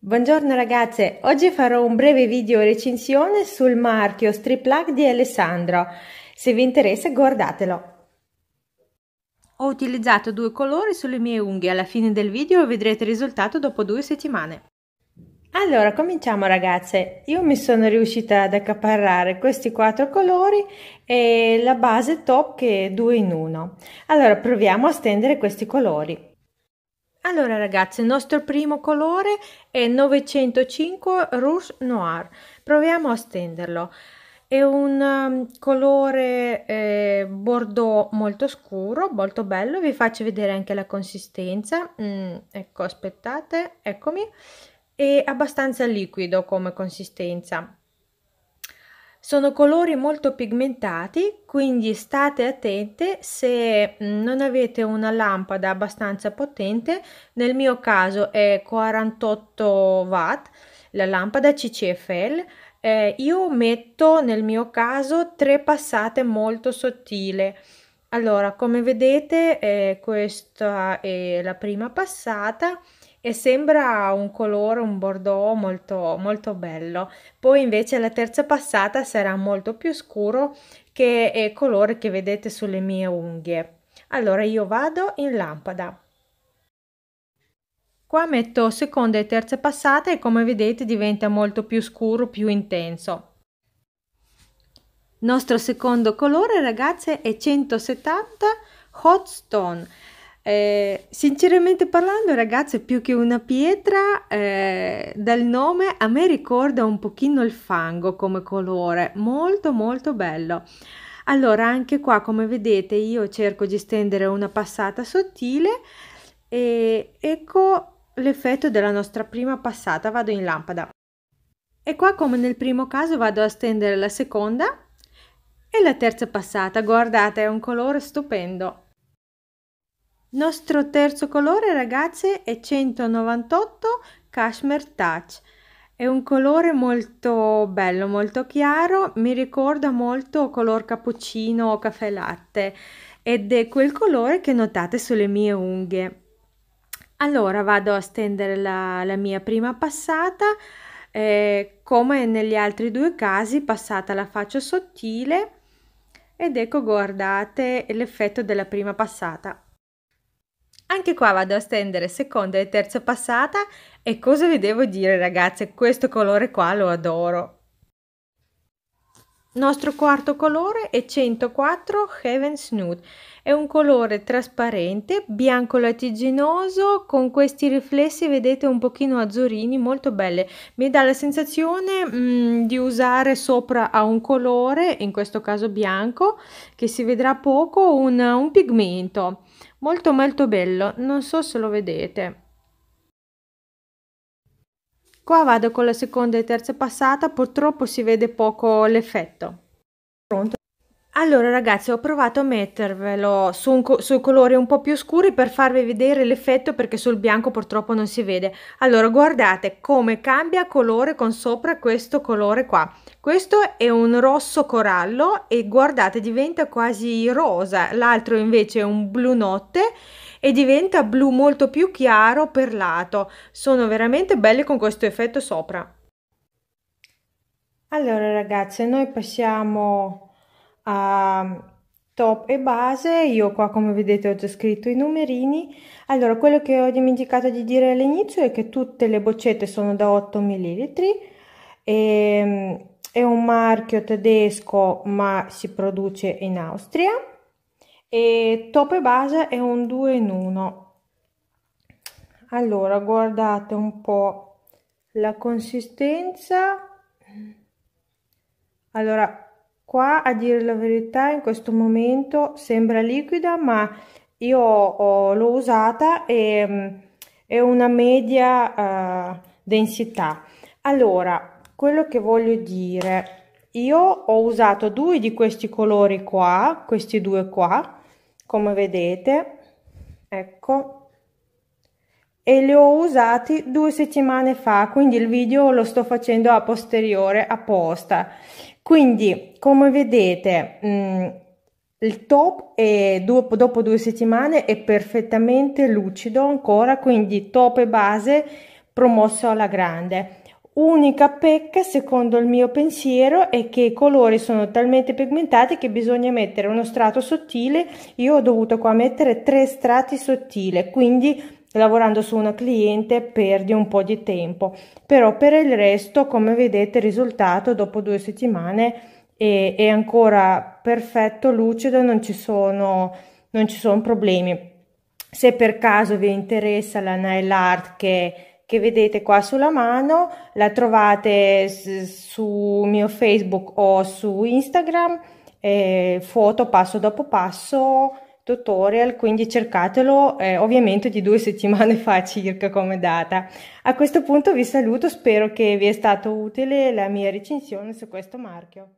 Buongiorno ragazze, oggi farò un breve video recensione sul marchio Strip Plug di Alessandro. Se vi interessa guardatelo. Ho utilizzato due colori sulle mie unghie, alla fine del video vedrete il risultato dopo due settimane. Allora, cominciamo ragazze. Io mi sono riuscita ad accaparrare questi quattro colori e la base top che è due in uno. Allora, proviamo a stendere questi colori. Allora ragazzi, il nostro primo colore è 905 Rouge Noir. Proviamo a stenderlo. È un um, colore eh, bordeaux molto scuro, molto bello. Vi faccio vedere anche la consistenza. Mm, ecco, aspettate, eccomi. È abbastanza liquido come consistenza. Sono colori molto pigmentati, quindi state attente se mm, non avete una lampada abbastanza potente, nel mio caso è 48 watt, la lampada CCFL, eh, io metto nel mio caso tre passate molto sottile. Allora, come vedete, eh, questa è la prima passata, e sembra un colore, un bordeaux molto, molto bello. Poi invece la terza passata sarà molto più scuro che il colore che vedete sulle mie unghie. Allora io vado in lampada. Qua metto seconda e terza passata e come vedete diventa molto più scuro, più intenso. Il nostro secondo colore ragazze è 170 Hot Stone. Eh, sinceramente parlando, ragazze, più che una pietra, eh, dal nome a me ricorda un pochino il fango come colore, molto molto bello. Allora, anche qua, come vedete, io cerco di stendere una passata sottile e ecco l'effetto della nostra prima passata, vado in lampada. E qua, come nel primo caso, vado a stendere la seconda e la terza passata. Guardate, è un colore stupendo nostro terzo colore ragazze è 198 Cashmere Touch. È un colore molto bello, molto chiaro, mi ricorda molto color cappuccino o caffè latte ed è quel colore che notate sulle mie unghie. Allora vado a stendere la, la mia prima passata, eh, come negli altri due casi passata la faccio sottile ed ecco guardate l'effetto della prima passata. Anche qua vado a stendere seconda e terza passata e cosa vi devo dire ragazze, questo colore qua lo adoro nostro quarto colore è 104 Heaven's Nude. È un colore trasparente, bianco latiginoso, con questi riflessi, vedete, un pochino azzurini, molto belle. Mi dà la sensazione mh, mm, di usare sopra a un colore, in questo caso bianco, che si vedrà poco, un, un pigmento. Molto molto bello, non so se lo vedete. Qua vado con la seconda e terza passata, purtroppo si vede poco l'effetto. Pronto. Allora ragazzi, ho provato a mettervelo su, co su colori un po' più scuri per farvi vedere l'effetto perché sul bianco purtroppo non si vede. Allora guardate come cambia colore con sopra questo colore qua. Questo è un rosso corallo e guardate diventa quasi rosa, l'altro invece è un blu notte e diventa blu molto più chiaro per lato. Sono veramente belli con questo effetto sopra. Allora ragazze, noi passiamo a top e base, io qua come vedete ho già scritto i numerini, allora quello che ho dimenticato di dire all'inizio è che tutte le boccette sono da 8 ml, e, è un marchio tedesco ma si produce in Austria, e top e base è un 2 in 1. Allora, guardate un po' la consistenza. Allora, Qua, a dire la verità, in questo momento sembra liquida, ma io l'ho usata e mm, è una media uh, densità. Allora, quello che voglio dire, io ho usato due di questi colori qua, questi due qua, come vedete, ecco, e li ho usati due settimane fa, quindi il video lo sto facendo a posteriore apposta. Quindi, come vedete, mh, mm, il top è dopo, dopo due settimane è perfettamente lucido ancora, quindi top e base promosso alla grande. Unica pecca, secondo il mio pensiero, è che i colori sono talmente pigmentati che bisogna mettere uno strato sottile. Io ho dovuto qua mettere tre strati sottili, quindi lavorando su una cliente perdi un po' di tempo, però per il resto, come vedete, il risultato dopo due settimane è, è ancora perfetto, lucido, non ci sono, non ci sono problemi. Se per caso vi interessa la nail art che che vedete qua sulla mano, la trovate su mio Facebook o su Instagram, eh, foto passo dopo passo tutorial, quindi cercatelo eh, ovviamente di due settimane fa circa come data. A questo punto vi saluto, spero che vi è stato utile la mia recensione su questo marchio.